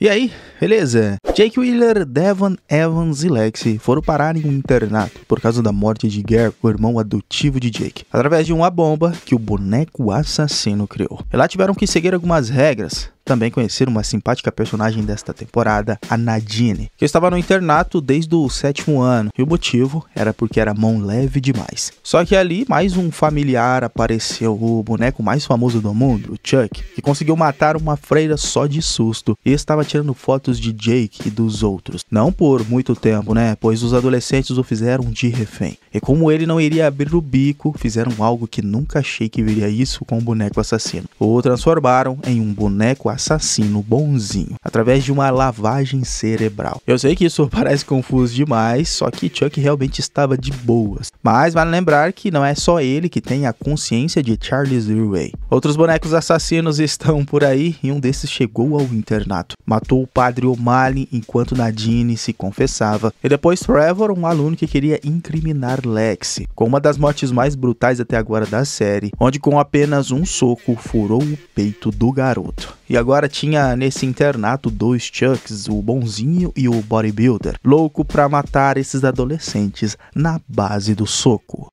E aí, beleza? Jake Wheeler, Devon Evans e Lexi foram parar em um internato por causa da morte de Gare, o irmão adotivo de Jake, através de uma bomba que o boneco assassino criou. E lá tiveram que seguir algumas regras, também conhecer uma simpática personagem desta temporada, a Nadine, que estava no internato desde o sétimo ano, e o motivo era porque era mão leve demais. Só que ali, mais um familiar apareceu, o boneco mais famoso do mundo, o Chuck, que conseguiu matar uma freira só de susto e estava tirando fotos de Jake e dos outros. Não por muito tempo, né? Pois os adolescentes o fizeram de refém. E como ele não iria abrir o bico, fizeram algo que nunca achei que viria isso com o boneco assassino. O transformaram em um boneco assassino bonzinho, através de uma lavagem cerebral. Eu sei que isso parece confuso demais, só que Chuck realmente estava de boas. Mas vale lembrar que não é só ele que tem a consciência de Charles Irway. Outros bonecos assassinos estão por aí e um desses chegou ao internato. Matou o padre O'Malley enquanto Nadine se confessava, e depois Trevor, um aluno que queria incriminar Lexi, com uma das mortes mais brutais até agora da série, onde com apenas um soco furou o peito do garoto. E agora tinha nesse internato dois Chucks, o bonzinho e o bodybuilder, louco para matar esses adolescentes na base do soco.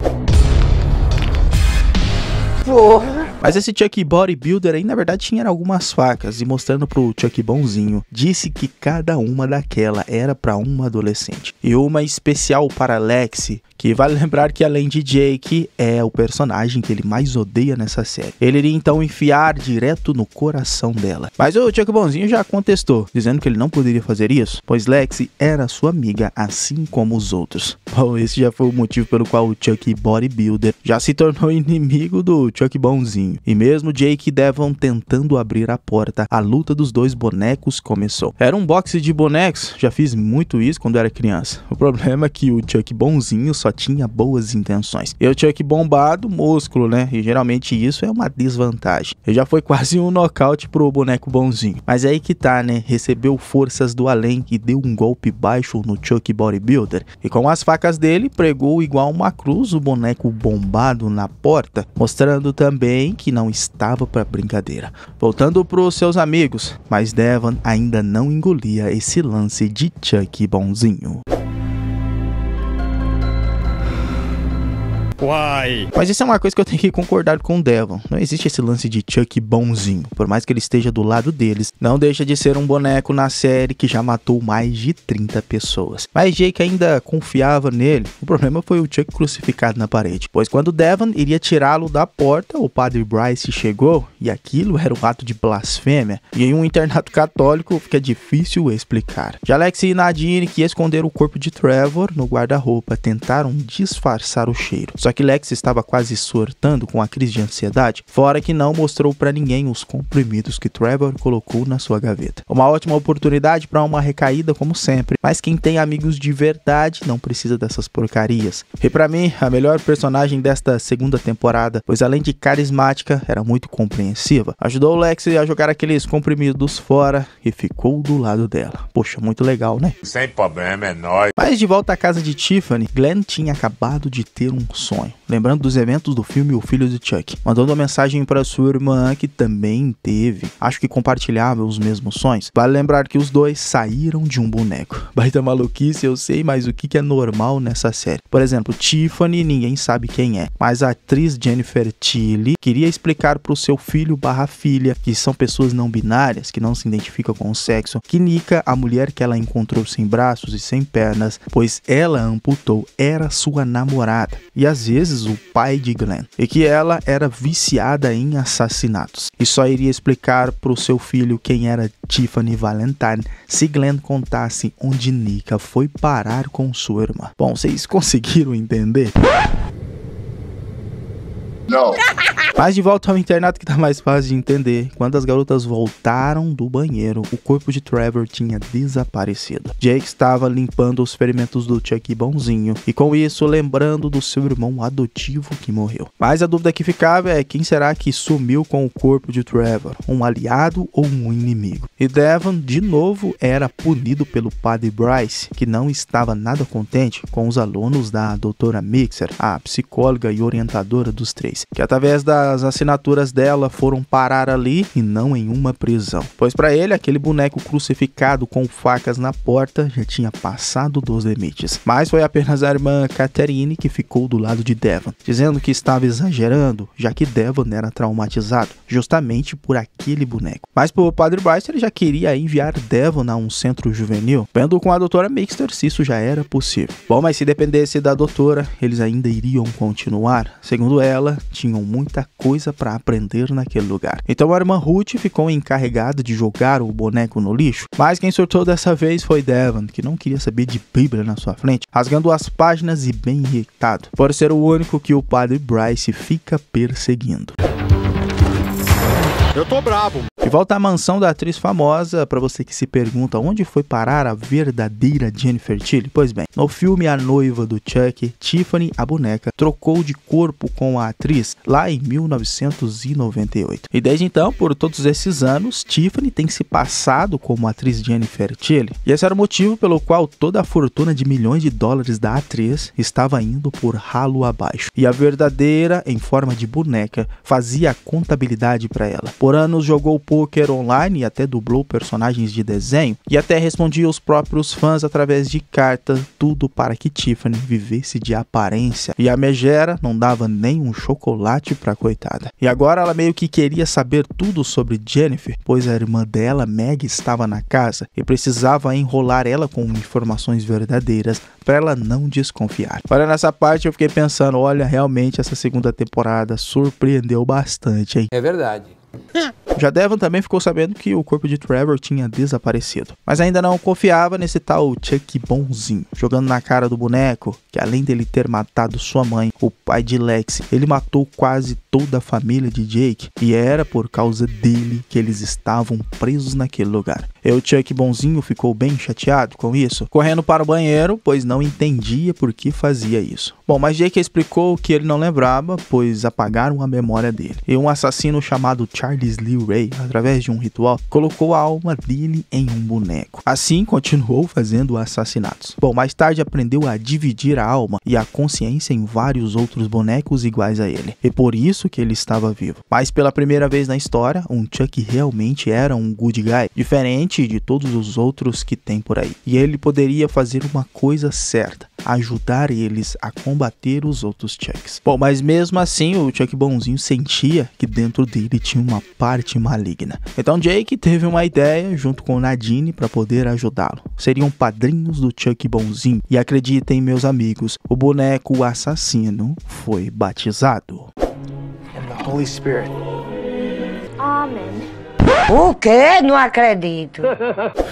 Porra! Mas esse Chucky Bodybuilder aí, na verdade, tinha algumas facas e mostrando pro Chucky bonzinho, disse que cada uma daquela era para uma adolescente. E uma especial para Lexi, que vale lembrar que além de Jake, é o personagem que ele mais odeia nessa série. Ele iria então enfiar direto no coração dela. Mas o Chucky bonzinho já contestou, dizendo que ele não poderia fazer isso, pois Lexi era sua amiga assim como os outros. Bom, esse já foi o motivo pelo qual o Chuck Bodybuilder já se tornou inimigo do Chuck Bonzinho. E mesmo Jake e Devon tentando abrir a porta, a luta dos dois bonecos começou. Era um boxe de bonecos, já fiz muito isso quando era criança. O problema é que o Chuck Bonzinho só tinha boas intenções. E o Chuck bombado, músculo, né? E geralmente isso é uma desvantagem. E já foi quase um nocaute pro boneco bonzinho. Mas é aí que tá, né? Recebeu forças do além e deu um golpe baixo no Chuck Bodybuilder. E com as facas barracas dele, pregou igual uma cruz o boneco bombado na porta, mostrando também que não estava para brincadeira. Voltando para os seus amigos, mas Devon ainda não engolia esse lance de Chuck bonzinho. Uai! Mas isso é uma coisa que eu tenho que concordar com o Devon. Não existe esse lance de Chuck bonzinho. Por mais que ele esteja do lado deles, não deixa de ser um boneco na série que já matou mais de 30 pessoas. Mas Jake ainda confiava nele. O problema foi o Chuck crucificado na parede, pois quando Devon iria tirá-lo da porta, o padre Bryce chegou e aquilo era um ato de blasfêmia. E em um internato católico fica difícil explicar. Já Alex e Nadine, que esconderam o corpo de Trevor no guarda-roupa, tentaram disfarçar o cheiro. Só que Lex estava quase surtando com a crise de ansiedade, fora que não mostrou para ninguém os comprimidos que Trevor colocou na sua gaveta. Uma ótima oportunidade para uma recaída como sempre, mas quem tem amigos de verdade não precisa dessas porcarias. E para mim, a melhor personagem desta segunda temporada, pois além de carismática, era muito compreensiva. Ajudou Lex a jogar aqueles comprimidos fora e ficou do lado dela. Poxa, muito legal, né? Sem problema, é nóis. Mas de volta à casa de Tiffany, Glenn tinha acabado de ter um sonho lembrando dos eventos do filme O Filho de Chuck, mandando uma mensagem para sua irmã que também teve, acho que compartilhava os mesmos sonhos. Vale lembrar que os dois saíram de um boneco. Baita maluquice, eu sei, mas o que é normal nessa série? Por exemplo, Tiffany, ninguém sabe quem é, mas a atriz Jennifer Tilly queria explicar para o seu filho barra filha, que são pessoas não binárias, que não se identificam com o sexo, que Nika, a mulher que ela encontrou sem braços e sem pernas, pois ela amputou, era sua namorada. E as várias vezes o pai de Glenn e que ela era viciada em assassinatos e só iria explicar para o seu filho quem era Tiffany Valentine se Glenn contasse onde Nika foi parar com sua irmã. Bom, vocês conseguiram entender? Não. Mas de volta ao internato que tá mais fácil de entender. Quando as garotas voltaram do banheiro, o corpo de Trevor tinha desaparecido. Jake estava limpando os ferimentos do Chuck bonzinho e com isso lembrando do seu irmão adotivo que morreu. Mas a dúvida que ficava é quem será que sumiu com o corpo de Trevor? Um aliado ou um inimigo? E Devon, de novo, era punido pelo padre Bryce, que não estava nada contente com os alunos da doutora Mixer, a psicóloga e orientadora dos três. Reis, que através das assinaturas dela foram parar ali e não em uma prisão. Pois para ele, aquele boneco crucificado com facas na porta já tinha passado dos limites. Mas foi apenas a irmã Catherine que ficou do lado de Devon, dizendo que estava exagerando, já que Devon era traumatizado, justamente por aquele boneco. Mas pro padre Bryce, ele já queria enviar Devon a um centro juvenil, vendo com a doutora Mixter se isso já era possível. Bom, mas se dependesse da doutora, eles ainda iriam continuar. Segundo ela, tinham muita coisa para aprender naquele lugar. Então a irmã Ruth ficou encarregada de jogar o boneco no lixo, mas quem surtou dessa vez foi Devon, que não queria saber de Bíblia na sua frente, rasgando as páginas e bem irritado, por ser o único que o padre Bryce fica perseguindo. Eu tô brabo. De volta à mansão da atriz famosa, para você que se pergunta onde foi parar a verdadeira Jennifer Tilly. Pois bem, no filme A Noiva do Chuck, Tiffany, a boneca, trocou de corpo com a atriz lá em 1998. E desde então, por todos esses anos, Tiffany tem se passado como atriz Jennifer Tilly. E esse era o motivo pelo qual toda a fortuna de milhões de dólares da atriz estava indo por ralo abaixo. E a verdadeira, em forma de boneca, fazia a contabilidade para ela. Por anos jogou poker online e até dublou personagens de desenho e até respondia os próprios fãs através de cartas, tudo para que Tiffany vivesse de aparência. E a megera não dava nem um chocolate pra coitada. E agora ela meio que queria saber tudo sobre Jennifer, pois a irmã dela, Meg, estava na casa e precisava enrolar ela com informações verdadeiras para ela não desconfiar. Olha nessa parte eu fiquei pensando, olha, realmente essa segunda temporada surpreendeu bastante, hein? É verdade. Já Devon também ficou sabendo que o corpo de Trevor tinha desaparecido, mas ainda não confiava nesse tal Chuck bonzinho, jogando na cara do boneco que além dele ter matado sua mãe, o pai de Lexi, ele matou quase toda a família de Jake e era por causa dele que eles estavam presos naquele lugar. E o Chuck bonzinho ficou bem chateado com isso, correndo para o banheiro, pois não entendia por que fazia isso. Bom, mas Jake explicou que ele não lembrava, pois apagaram a memória dele. E um assassino chamado Chuck Charles Lee Ray, através de um ritual, colocou a alma dele em um boneco. Assim, continuou fazendo assassinatos. Bom, mais tarde aprendeu a dividir a alma e a consciência em vários outros bonecos iguais a ele, e por isso que ele estava vivo. Mas pela primeira vez na história, um Chuck realmente era um good guy, diferente de todos os outros que tem por aí. E ele poderia fazer uma coisa certa, ajudar eles a combater os outros Chucks. Bom, mas mesmo assim, o Chuck bonzinho sentia que dentro dele tinha uma uma parte maligna. Então Jake teve uma ideia junto com Nadine para poder ajudá-lo. Seriam padrinhos do Chuck bonzinho. E acreditem, meus amigos, o boneco assassino foi batizado. And the Holy Spirit. Amen. O quê? Não acredito.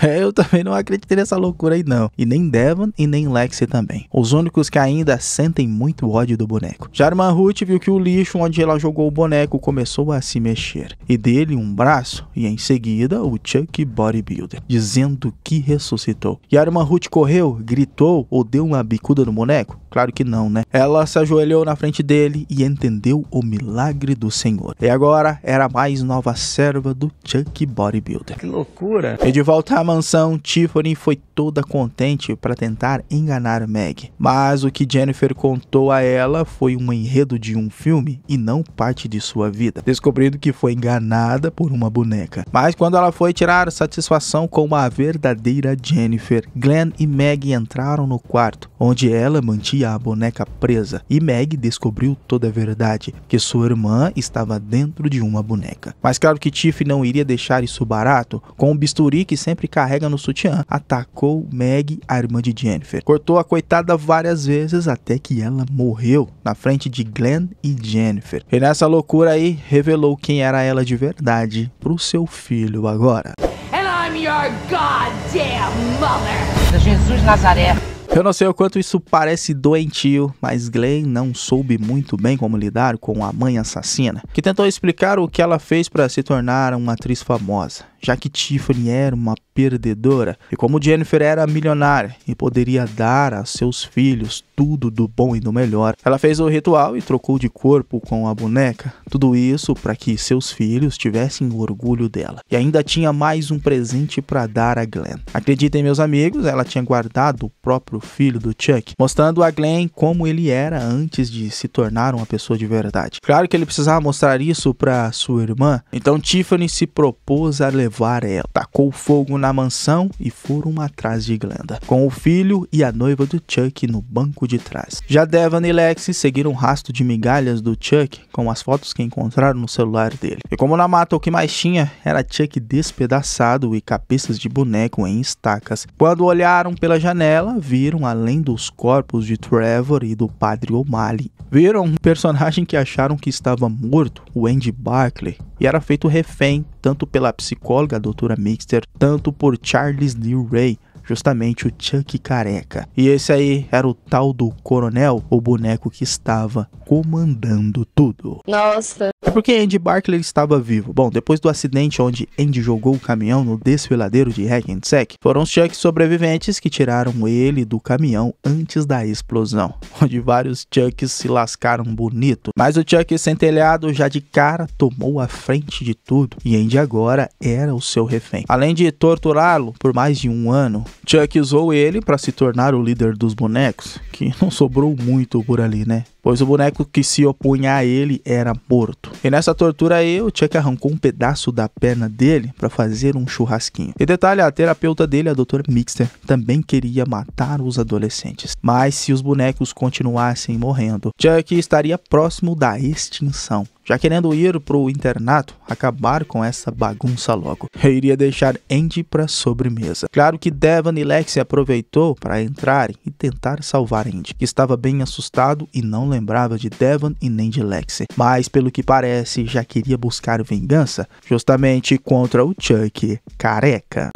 É, eu também não acreditei nessa loucura aí não. E nem Devon e nem Lexi também. Os únicos que ainda sentem muito ódio do boneco. Jarman Ruth viu que o lixo onde ela jogou o boneco começou a se mexer. E dele um braço e em seguida o Chuck Bodybuilder, dizendo que ressuscitou. Jarman Ruth correu, gritou ou deu uma bicuda no boneco? Claro que não, né? Ela se ajoelhou na frente dele e entendeu o milagre do Senhor. E agora era mais nova serva do Chuck que bodybuilder. Que loucura! E de volta à mansão, Tiffany foi toda contente para tentar enganar Meg. Mas o que Jennifer contou a ela foi um enredo de um filme e não parte de sua vida, descobrindo que foi enganada por uma boneca. Mas quando ela foi tirar satisfação com a verdadeira Jennifer, Glenn e Meg entraram no quarto, onde ela mantinha a boneca presa, e Meg descobriu toda a verdade, que sua irmã estava dentro de uma boneca. Mas claro que Tiff não iria deixar isso barato? Com o bisturi que sempre carrega no sutiã, atacou Meg, a irmã de Jennifer. Cortou a coitada várias vezes até que ela morreu na frente de Glenn e Jennifer. E nessa loucura aí, revelou quem era ela de verdade pro seu filho agora. And I'm your goddamn mother. Jesus Nazaré. Eu não sei o quanto isso parece doentio, mas Glenn não soube muito bem como lidar com a mãe assassina, que tentou explicar o que ela fez para se tornar uma atriz famosa, já que Tiffany era uma perdedora e como Jennifer era milionária e poderia dar a seus filhos tudo do bom e do melhor. Ela fez o ritual e trocou de corpo com a boneca. Tudo isso para que seus filhos tivessem orgulho dela. E ainda tinha mais um presente para dar a Glenn. Acreditem, meus amigos, ela tinha guardado o próprio filho do Chuck, mostrando a Glenn como ele era antes de se tornar uma pessoa de verdade. Claro que ele precisava mostrar isso para sua irmã, então Tiffany se propôs a levar ela. Tacou fogo na mansão e foram atrás de Glenda, com o filho e a noiva do Chuck no banco de trás. Já Devon e Lexi seguiram o rastro de migalhas do Chuck com as fotos que encontraram no celular dele. E como na mata o que mais tinha era Chuck despedaçado e cabeças de boneco em estacas. Quando olharam pela janela, viram além dos corpos de Trevor e do padre O'Malley. Viram um personagem que acharam que estava morto, o Andy Barkley, e era feito refém tanto pela psicóloga doutora Mixter, tanto por Charles D. Ray, justamente o Chuck careca. E esse aí era o tal do Coronel, o boneco que estava comandando tudo. Nossa. É porque Andy Barkley estava vivo. Bom, depois do acidente onde Andy jogou o caminhão no desfiladeiro de Hackensack, foram os Chucks sobreviventes que tiraram ele do caminhão antes da explosão, onde vários Chucks se lascaram bonito. Mas o Chuck telhado já de cara tomou a frente de tudo e Andy agora era o seu refém. Além de torturá-lo por mais de um ano, Chuck usou ele para se tornar o líder dos bonecos, que não sobrou muito por ali, né? pois o boneco que se opunha a ele era morto. E nessa tortura aí, o Chuck arrancou um pedaço da perna dele para fazer um churrasquinho. E detalhe, a terapeuta dele, a doutora Mixter, também queria matar os adolescentes. Mas se os bonecos continuassem morrendo, Chuck estaria próximo da extinção já querendo ir pro internato, acabar com essa bagunça logo. Eu iria deixar Andy para sobremesa. Claro que Devon e Lexi aproveitou para entrarem e tentar salvar Andy, que estava bem assustado e não lembrava lembrava de Devon e nem de Lexi, mas pelo que parece já queria buscar vingança, justamente contra o Chuck careca.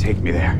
Take me there.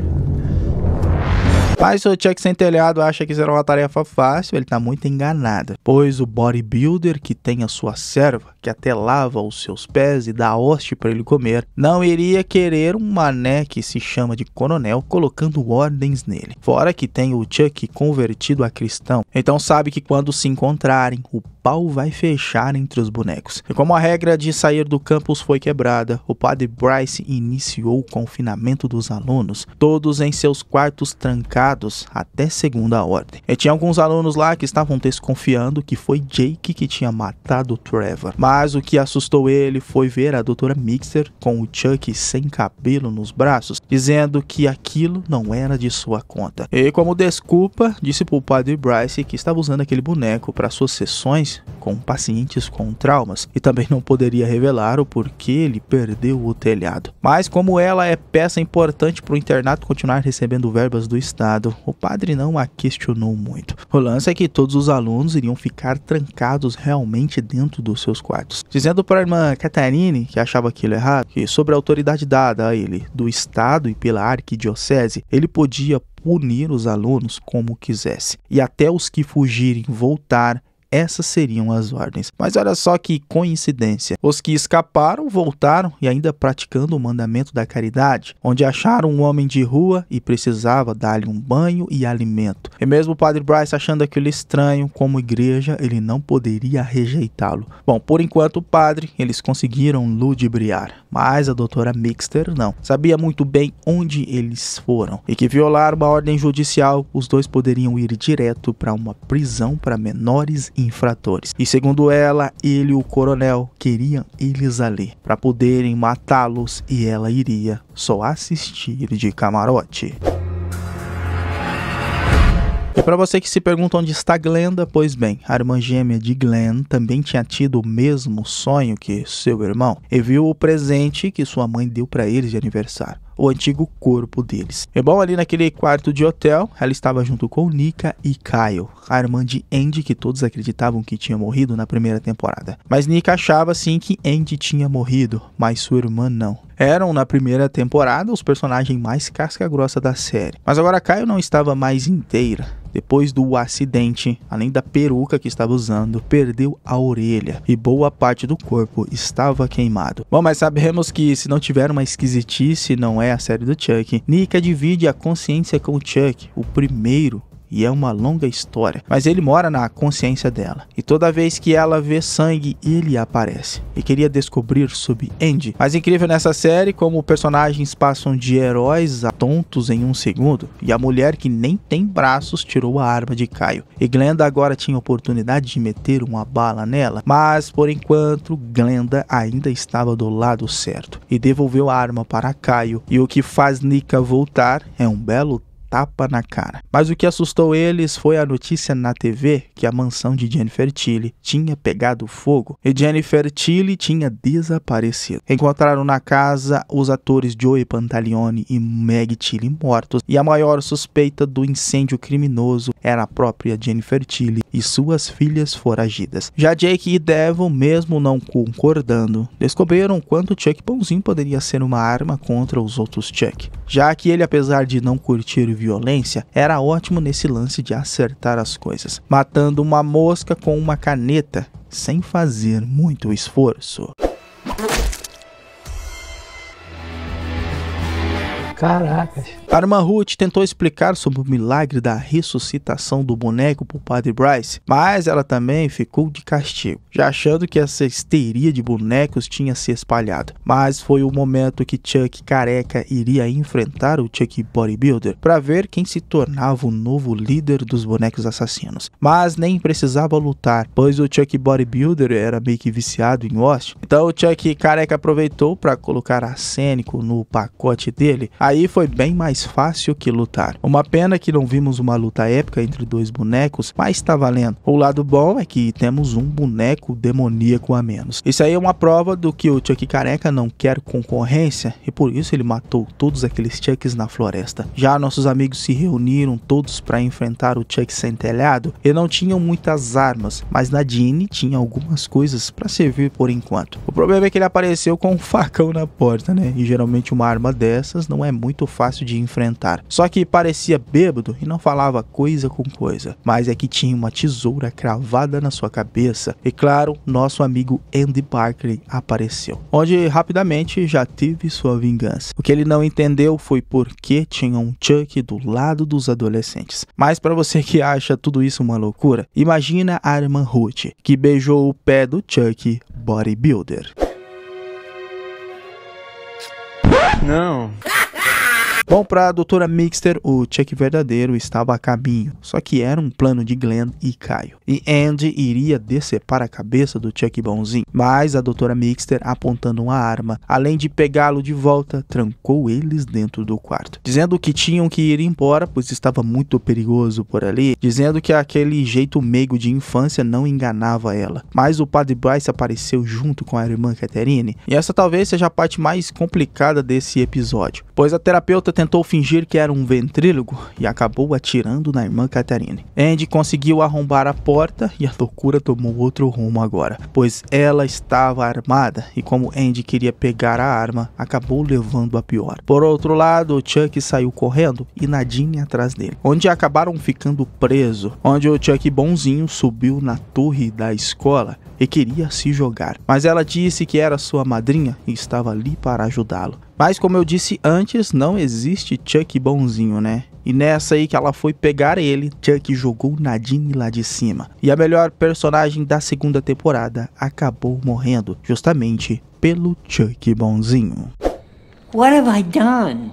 Mas o Chuck sem telhado acha que será uma tarefa fácil, ele está muito enganado, pois o bodybuilder que tem a sua serva, que até lava os seus pés e dá hoste para ele comer, não iria querer um mané que se chama de coronel colocando ordens nele. Fora que tem o Chuck convertido a cristão, então sabe que quando se encontrarem, o pau vai fechar entre os bonecos. E como a regra de sair do campus foi quebrada, o padre Bryce iniciou o confinamento dos alunos, todos em seus quartos trancados até segunda ordem. E tinha alguns alunos lá que estavam desconfiando que foi Jake que tinha matado Trevor, mas o que assustou ele foi ver a doutora Mixer com o Chuck sem cabelo nos braços, dizendo que aquilo não era de sua conta. E como desculpa, disse para o padre Bryce que estava usando aquele boneco para suas sessões com pacientes com traumas, e também não poderia revelar o porquê ele perdeu o telhado. Mas como ela é peça importante para o internato continuar recebendo verbas do Estado, o padre não a questionou muito. O lance é que todos os alunos iriam ficar trancados realmente dentro dos seus quartos. Dizendo para a irmã Catarine, que achava aquilo errado, que sobre a autoridade dada a ele do Estado e pela arquidiocese, ele podia punir os alunos como quisesse, e até os que fugirem voltar essas seriam as ordens. Mas olha só que coincidência. Os que escaparam voltaram e ainda praticando o mandamento da caridade, onde acharam um homem de rua e precisava dar-lhe um banho e alimento. E mesmo o padre Bryce achando aquilo estranho, como igreja, ele não poderia rejeitá-lo. Bom, por enquanto o padre, eles conseguiram ludibriar, mas a doutora Mixter não. Sabia muito bem onde eles foram e que violar uma ordem judicial, os dois poderiam ir direto para uma prisão para menores infratores. E segundo ela, ele e o coronel queriam eles ali para poderem matá-los e ela iria só assistir de camarote. E para você que se pergunta onde está Glenda, pois bem, a irmã gêmea de Glenn também tinha tido o mesmo sonho que seu irmão e viu o presente que sua mãe deu para eles de aniversário o antigo corpo deles. É bom ali naquele quarto de hotel, ela estava junto com Nika e Kyle, a irmã de Andy que todos acreditavam que tinha morrido na primeira temporada. Mas Nika achava sim que Andy tinha morrido, mas sua irmã não eram na primeira temporada os personagens mais casca grossa da série. Mas agora Caio não estava mais inteira. Depois do acidente, além da peruca que estava usando, perdeu a orelha e boa parte do corpo estava queimado. Bom, mas sabemos que se não tiver uma esquisitice, não é é a série do Chuck, Nika divide a consciência com o Chuck, o primeiro e é uma longa história, mas ele mora na consciência dela. E toda vez que ela vê sangue, ele aparece. E queria descobrir sobre Andy. Mas incrível nessa série como personagens passam de heróis a tontos em um segundo, e a mulher que nem tem braços tirou a arma de Caio. E Glenda agora tinha oportunidade de meter uma bala nela, mas por enquanto Glenda ainda estava do lado certo e devolveu a arma para Caio. E o que faz Nika voltar é um belo tapa na cara. Mas o que assustou eles foi a notícia na TV que a mansão de Jennifer Tilly tinha pegado fogo e Jennifer Tilly tinha desaparecido. Encontraram na casa os atores Joey Pantaleone e Meg Tilly mortos e a maior suspeita do incêndio criminoso era a própria Jennifer Tilly e suas filhas foragidas. Já Jake e Devon, mesmo não concordando, descobriram quanto Chuck Pãozinho poderia ser uma arma contra os outros Chuck, já que ele, apesar de não curtir violência, era ótimo nesse lance de acertar as coisas, matando uma mosca com uma caneta sem fazer muito esforço. Caracas. Arma Ruth tentou explicar sobre o milagre da ressuscitação do boneco por Padre Bryce, mas ela também ficou de castigo, já achando que essa histeria de bonecos tinha se espalhado. Mas foi o momento que Chuck Careca iria enfrentar o Chuck Bodybuilder para ver quem se tornava o novo líder dos bonecos assassinos. Mas nem precisava lutar, pois o Chuck Bodybuilder era meio que viciado em Lost. Então o Chuck Careca aproveitou para colocar arsênico no pacote dele, a Aí foi bem mais fácil que lutar. Uma pena que não vimos uma luta épica entre dois bonecos, mas tá valendo. O lado bom é que temos um boneco demoníaco a menos. Isso aí é uma prova do que o Chuck Careca não quer concorrência e por isso ele matou todos aqueles Chucks na floresta. Já nossos amigos se reuniram todos para enfrentar o Chuck sem telhado e não tinham muitas armas, mas Nadine tinha algumas coisas para servir por enquanto. O problema é que ele apareceu com um facão na porta, né? E geralmente uma arma dessas não é muito fácil de enfrentar. Só que parecia bêbado e não falava coisa com coisa, mas é que tinha uma tesoura cravada na sua cabeça. E claro, nosso amigo Andy Barkley apareceu, onde rapidamente já teve sua vingança. O que ele não entendeu foi por que tinha um Chuck do lado dos adolescentes. Mas para você que acha tudo isso uma loucura, imagina a irmã Ruth, que beijou o pé do Chuck bodybuilder. Não. Bom, para a doutora Mixter, o Chuck verdadeiro estava a caminho, só que era um plano de Glenn e Caio. E Andy iria decepar a cabeça do Chuck bonzinho, mas a doutora Mixter, apontando uma arma, além de pegá-lo de volta, trancou eles dentro do quarto, dizendo que tinham que ir embora, pois estava muito perigoso por ali, dizendo que aquele jeito meigo de infância não enganava ela. Mas o padre Bryce apareceu junto com a irmã Catherine, e essa talvez seja a parte mais complicada desse episódio, pois a terapeuta tentou fingir que era um ventrílogo e acabou atirando na irmã Catherine. Andy conseguiu arrombar a porta e a loucura tomou outro rumo agora, pois ela estava armada e como Andy queria pegar a arma, acabou levando a pior. Por outro lado, Chuck saiu correndo e Nadine atrás dele, onde acabaram ficando preso, onde o Chuck bonzinho subiu na torre da escola e queria se jogar, mas ela disse que era sua madrinha e estava ali para ajudá-lo. Mas como eu disse antes, não existe Chuck bonzinho, né? E nessa aí que ela foi pegar ele, Chuck jogou Nadine lá de cima. E a melhor personagem da segunda temporada acabou morrendo, justamente pelo Chuck bonzinho. What have I done?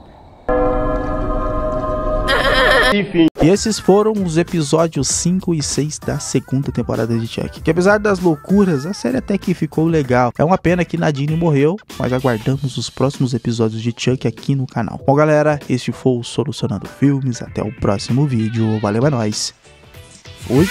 Enfim. E esses foram os episódios 5 e 6 da segunda temporada de Chuck. Que apesar das loucuras, a série até que ficou legal. É uma pena que Nadine morreu, mas aguardamos os próximos episódios de Chuck aqui no canal. Bom, galera, este foi o Solucionando Filmes. Até o próximo vídeo. Valeu, é nóis. Fui.